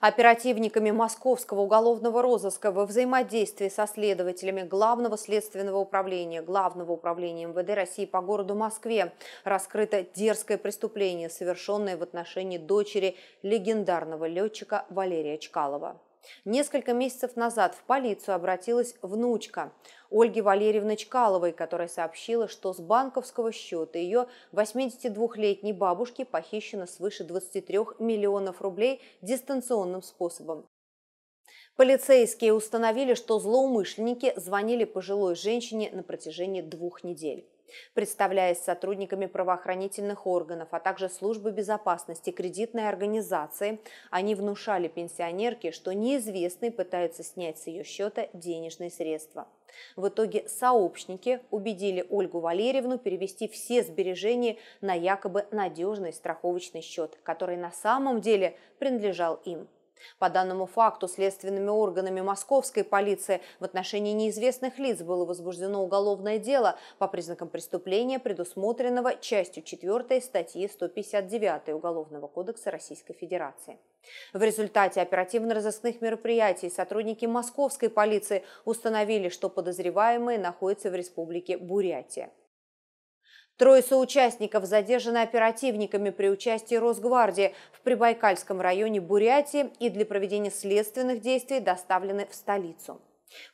Оперативниками Московского уголовного розыска во взаимодействии со следователями Главного следственного управления, Главного управления МВД России по городу Москве раскрыто дерзкое преступление, совершенное в отношении дочери легендарного летчика Валерия Чкалова. Несколько месяцев назад в полицию обратилась внучка Ольги Валерьевны Чкаловой, которая сообщила, что с банковского счета ее 82-летней бабушки похищено свыше 23 миллионов рублей дистанционным способом. Полицейские установили, что злоумышленники звонили пожилой женщине на протяжении двух недель. Представляясь сотрудниками правоохранительных органов, а также службы безопасности кредитной организации, они внушали пенсионерке, что неизвестный пытается снять с ее счета денежные средства. В итоге сообщники убедили Ольгу Валерьевну перевести все сбережения на якобы надежный страховочный счет, который на самом деле принадлежал им – по данному факту следственными органами московской полиции в отношении неизвестных лиц было возбуждено уголовное дело по признакам преступления, предусмотренного частью 4 статьи 159 Уголовного кодекса Российской Федерации. В результате оперативно-розыскных мероприятий сотрудники московской полиции установили, что подозреваемые находятся в республике Бурятия. Трое соучастников задержаны оперативниками при участии Росгвардии в Прибайкальском районе Бурятии и для проведения следственных действий доставлены в столицу.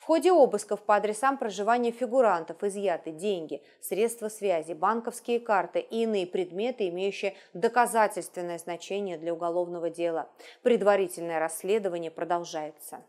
В ходе обысков по адресам проживания фигурантов изъяты деньги, средства связи, банковские карты и иные предметы, имеющие доказательственное значение для уголовного дела. Предварительное расследование продолжается.